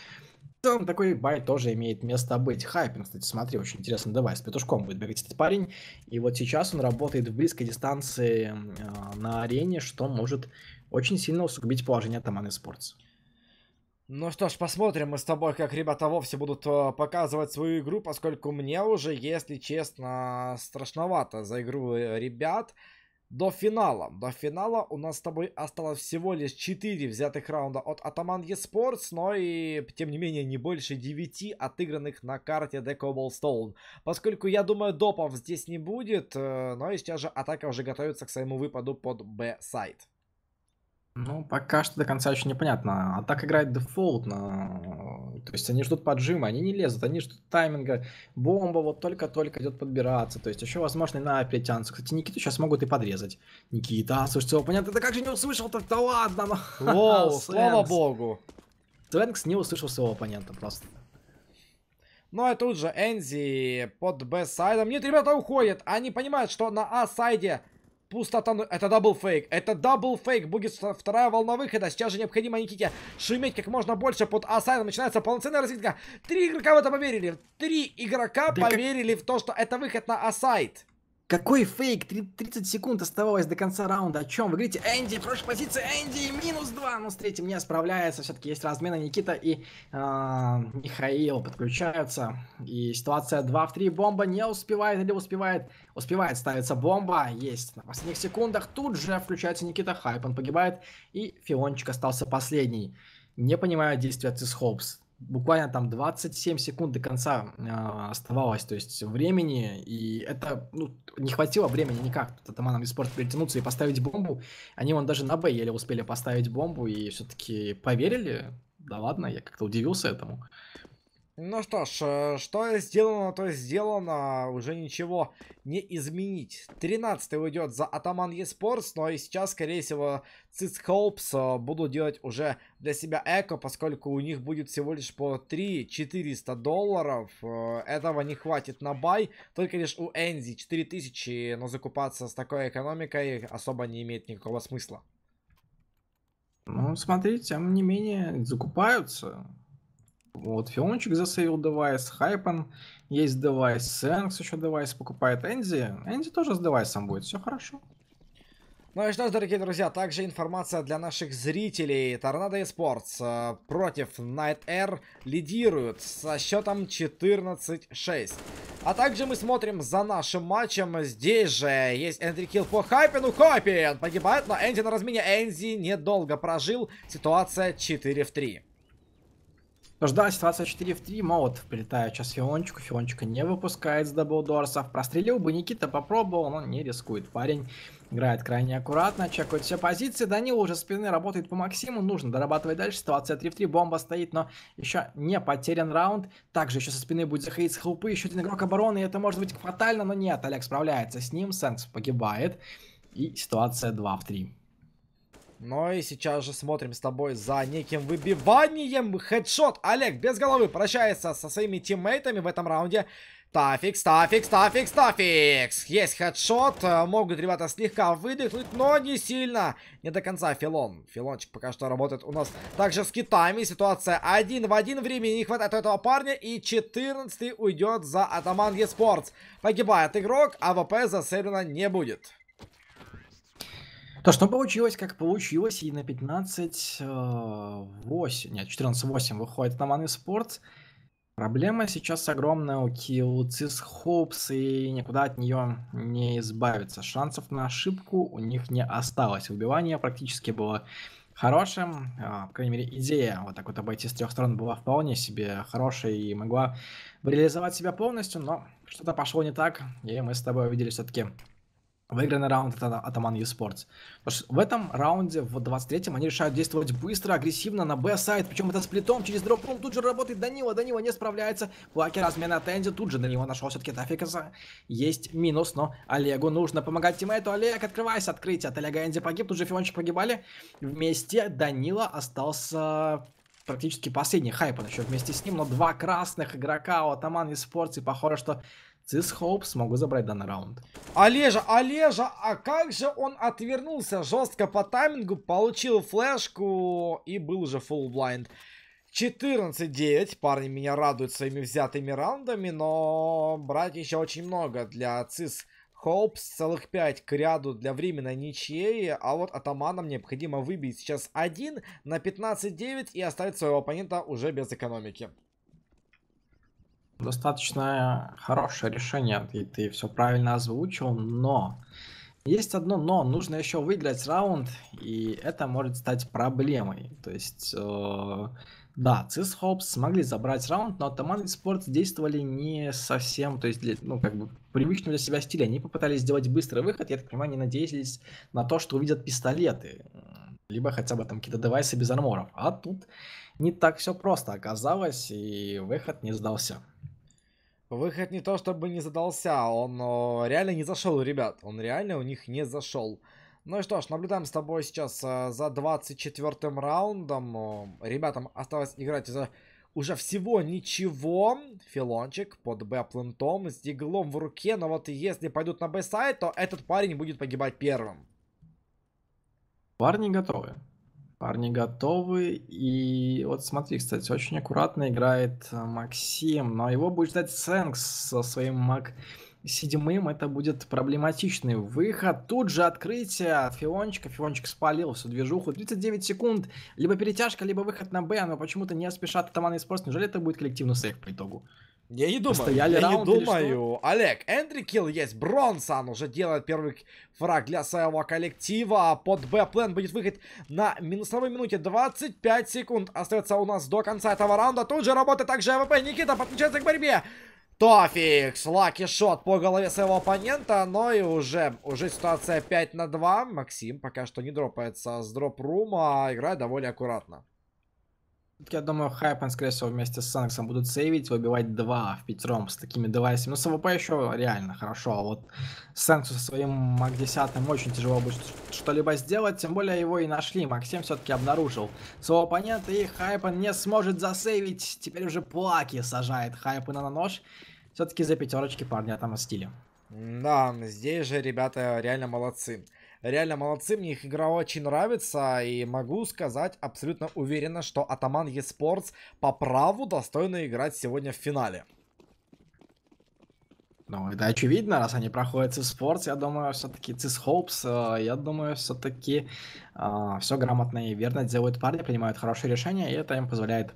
в целом такой байт тоже имеет место быть. Хайпин, кстати, смотри, очень интересный девайс. Петушком будет бегать этот парень. И вот сейчас он работает в близкой дистанции э, на арене, что может очень сильно усугубить положение Атаманы Спортс. Ну что ж, посмотрим мы с тобой, как ребята вовсе будут а, показывать свою игру, поскольку мне уже, если честно, страшновато за игру э, ребят до финала. До финала у нас с тобой осталось всего лишь 4 взятых раунда от Атаман Esports, но и, тем не менее, не больше 9 отыгранных на карте The Cobblestone. Поскольку, я думаю, допов здесь не будет, э, но и сейчас же атака уже готовится к своему выпаду под B-сайт. Ну, пока что до конца еще непонятно. А так играет дефолтно. Э, то есть они ждут поджима, они не лезут, они ждут тайминга. Бомба вот только-только идет подбираться. То есть еще, возможно, и на перетянутся. Кстати, Никиту сейчас могут и подрезать. Никита, слушай, все понятно. Да как же не услышал-то? Да ладно. Ну. Воу, слава богу. Твенкс не услышал своего оппонента просто. Ну и а тут же Энзи под Б-сайдом. Нет, ребята уходят. Они понимают, что на А-сайде Пустота... Ну, это дабл фейк. Это дабл фейк. Будет вторая волна выхода. Сейчас же необходимо Никите шуметь как можно больше под Асайном. Начинается полноценная разведка. Три игрока в это поверили. Три игрока да поверили как... в то, что это выход на Асайд. Какой фейк? 30 секунд оставалось до конца раунда. О чем вы говорите? Энди, прошлой позиции Энди, минус 2. Ну, с третьим не справляется. Все-таки есть размена. Никита и э, Михаил подключаются. И ситуация 2 в 3. Бомба не успевает или успевает? Успевает, ставится бомба. Есть. На последних секундах тут же включается Никита Хайп. Он погибает. И Филончик остался последний. Не понимаю действия Цисхопс буквально там 27 секунд до конца э, оставалось, то есть времени, и это, ну, не хватило времени никак, Таманам Спорт перетянуться и поставить бомбу, они вон даже на Б еле успели поставить бомбу и все-таки поверили, да ладно, я как-то удивился этому. Ну что ж, э, что сделано, то сделано. Уже ничего не изменить. 13 уйдет за Атаман Еспортс, но и сейчас, скорее всего, Цицхолпс э, будут делать уже для себя эко, поскольку у них будет всего лишь по 3 400 долларов. Э, этого не хватит на бай. Только лишь у Энзи 4000, но закупаться с такой экономикой особо не имеет никакого смысла. Ну, смотри, тем не менее, закупаются. Вот, Филончик засейвил девайс, Хайпен, есть девайс, Сэнкс еще девайс покупает, Энди, Энди тоже с девайсом будет, все хорошо. Ну и что ж, дорогие друзья, также информация для наших зрителей. Торнадо Esports э, против Night Air лидируют со счетом 14-6. А также мы смотрим за нашим матчем. Здесь же есть эндрикил по Хайпину. Хайпин погибает, но Энди на размене. Энди недолго прожил. Ситуация 4 в 3. Тоже ситуация 4 в 3, молот прилетает сейчас Фиончику, Фиончика не выпускает с даблдорсов, прострелил бы Никита, попробовал, но не рискует парень. Играет крайне аккуратно, чекает все позиции. Данил уже спины работает по Максиму. Нужно дорабатывать дальше. Ситуация 3 в 3. Бомба стоит, но еще не потерян раунд. Также еще со спины будет заходить с хлупы. Еще один игрок обороны. И это может быть фатально, но нет. Олег справляется с ним. Сенс погибает. И ситуация 2 в 3. Ну и сейчас же смотрим с тобой за неким выбиванием. Хедшот. Олег без головы прощается со своими тиммейтами в этом раунде. Тафикс, тафикс, тафикс, тафикс. Есть хедшот. Э, могут ребята слегка выдохнуть, но не сильно. Не до конца Филон. Филончик пока что работает у нас также с китами. Ситуация один в один. Времени не хватает у этого парня. И 14 уйдет за Атаман Спортс. Погибает игрок, а ВП засейлена не будет. Ну что получилось, как получилось, и на 15:8, а, нет, 14:8 выходит на Маны Спорт. Проблема сейчас огромная у Килл Цис Хопс, и никуда от нее не избавиться. Шансов на ошибку у них не осталось. Убивание практически было хорошим, а, по крайней мере, идея вот так вот обойти с трех сторон была вполне себе хорошей и могла реализовать себя полностью, но что-то пошло не так, и мы с тобой увидели все-таки выигранный раунд это Атаман Esports. Потому что в этом раунде, в 23-м, они решают действовать быстро, агрессивно на Б-сайт. Причем это сплитом через дропрум. Тут же работает Данила. Данила не справляется. Плакер размена Тензи. Тут же на него нашел все-таки Тафикаса. Есть минус, но Олегу нужно помогать тиммейту. Олег, открывайся. Открытие от Олега Энди погиб. Тут же Фиончик погибали. Вместе Данила остался практически последний хайп он еще вместе с ним, но два красных игрока у Атаман Esports, и похоже, что Цис Hope смогу забрать данный раунд. Олежа, Олежа, а как же он отвернулся жестко по таймингу, получил флешку и был уже full blind. 14-9. Парни меня радуют своими взятыми раундами, но брать еще очень много для ЦИС. Хоупс целых 5 к ряду для временной ничьей, а вот атаманом необходимо выбить сейчас 1 на 15-9 и оставить своего оппонента уже без экономики достаточно хорошее решение, и ты все правильно озвучил, но есть одно но, нужно еще выиграть раунд, и это может стать проблемой. То есть, э, да, Цисхопс смогли забрать раунд, но Атаман и Спорт действовали не совсем, то есть, для, ну, как бы, привычным для себя стиле. Они попытались сделать быстрый выход, я так понимаю, они надеялись на то, что увидят пистолеты, либо хотя бы там какие-то девайсы без арморов. А тут не так все просто оказалось, и выход не сдался. Выход не то чтобы не задался, он э, реально не зашел, ребят. Он реально у них не зашел. Ну и что ж, наблюдаем с тобой сейчас э, за 24-м раундом. Э, ребятам осталось играть за уже всего ничего. Филончик под б с диглом в руке. Но вот если пойдут на Б-сайт, то этот парень будет погибать первым. Парни готовы. Парни готовы. И вот смотри, кстати, очень аккуратно играет э, Максим, но его будет ждать Сэнкс со своим маг седьмым. Это будет проблематичный выход. Тут же открытие от Фиончика. Фиончик спалил всю движуху. 39 секунд. Либо перетяжка, либо выход на Б, но почему-то не спешат атаманы испортить. Неужели это будет коллективный сейф по итогу? Я не думаю. Стояли я не думаю. Олег, Эндри Килл есть. Бронсон уже делает первый фраг для своего коллектива. А под Б-план будет выход на минусовой минуте. 25 секунд остается у нас до конца этого раунда. Тут же работает также АВП. Никита подключается к борьбе. Тофикс, лаки шот по голове своего оппонента, но ну и уже, уже ситуация 5 на 2. Максим пока что не дропается с дроп-рума, а играет довольно аккуратно. Я думаю, Хайпен, скорее всего, вместе с Санксом будут сейвить, выбивать два в пятером с такими девайсами. Ну, с АВП еще реально хорошо, а вот Санксу со своим МАК-10 очень тяжело будет что-либо сделать, тем более его и нашли, МАК-7 все-таки обнаружил своего оппонента, и Хайпен не сможет засейвить. Теперь уже Плаки сажает Хайпена на нож. Все-таки за пятерочки парни отомстили. Да, здесь же ребята реально молодцы реально молодцы, мне их игра очень нравится, и могу сказать абсолютно уверенно, что Атаман Esports по праву достойно играть сегодня в финале. Ну, это очевидно, раз они проходят Циспорт, я думаю, все-таки Цисхопс, э, я думаю, все-таки э, все грамотно и верно делают парни, принимают хорошие решения, и это им позволяет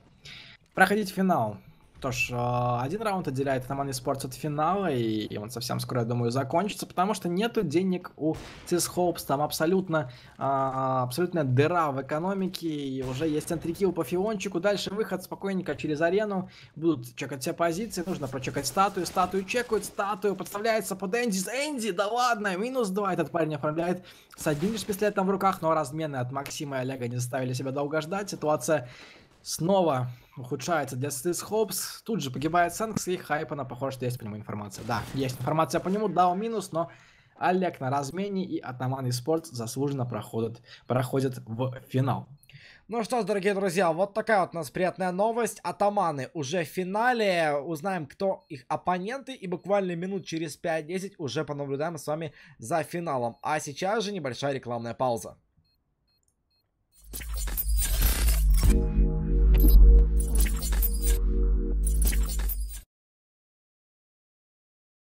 проходить финал что ж, э, один раунд отделяет Атаман Esports от финала, и он совсем скоро, я думаю, закончится, потому что нету денег у Тисхопс, там абсолютно, а, а, абсолютная дыра в экономике, и уже есть антрикил по Фиончику, дальше выход спокойненько через арену, будут чекать все позиции, нужно прочекать статую, статую чекают, статую подставляется под Энди, Энди, да ладно, минус 2 этот парень оформляет с одним лишь пистолетом в руках, но размены от Максима и Олега не заставили себя долго ждать, ситуация снова ухудшается для Стис Хопс. Тут же погибает Сэнкс, и хайпа на похоже, что есть по нему информация. Да, есть информация по нему, да, он минус, но Олег на размене и Атаман и Спорт заслуженно проходят, проходят в финал. Ну что ж, дорогие друзья, вот такая вот у нас приятная новость. Атаманы уже в финале. Узнаем, кто их оппоненты. И буквально минут через 5-10 уже понаблюдаем с вами за финалом. А сейчас же небольшая рекламная пауза.